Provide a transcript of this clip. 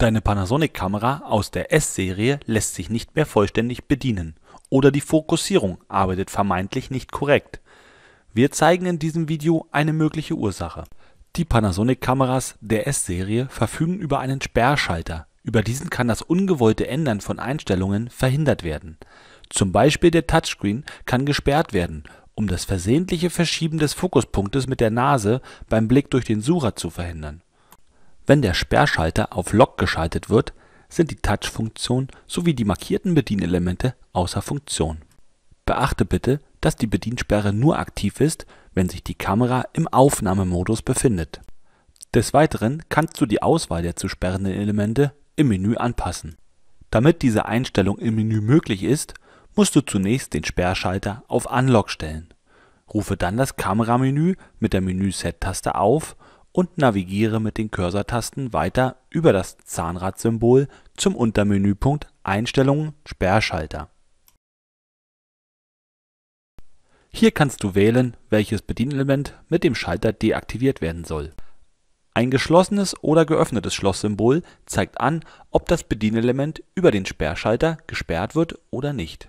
Deine Panasonic-Kamera aus der S-Serie lässt sich nicht mehr vollständig bedienen oder die Fokussierung arbeitet vermeintlich nicht korrekt. Wir zeigen in diesem Video eine mögliche Ursache. Die Panasonic-Kameras der S-Serie verfügen über einen Sperrschalter. Über diesen kann das ungewollte Ändern von Einstellungen verhindert werden. Zum Beispiel der Touchscreen kann gesperrt werden, um das versehentliche Verschieben des Fokuspunktes mit der Nase beim Blick durch den Sucher zu verhindern wenn der Sperrschalter auf Lock geschaltet wird, sind die Touch-Funktion sowie die markierten Bedienelemente außer Funktion. Beachte bitte, dass die Bediensperre nur aktiv ist, wenn sich die Kamera im Aufnahmemodus befindet. Des Weiteren kannst du die Auswahl der zu sperrenden Elemente im Menü anpassen. Damit diese Einstellung im Menü möglich ist, musst du zunächst den Sperrschalter auf Unlock stellen. Rufe dann das Kameramenü mit der Menü-Set-Taste auf und navigiere mit den Cursor-Tasten weiter über das Zahnradsymbol zum Untermenüpunkt Einstellungen (Sperrschalter). Hier kannst du wählen, welches Bedienelement mit dem Schalter deaktiviert werden soll. Ein geschlossenes oder geöffnetes Schlosssymbol zeigt an, ob das Bedienelement über den Sperrschalter gesperrt wird oder nicht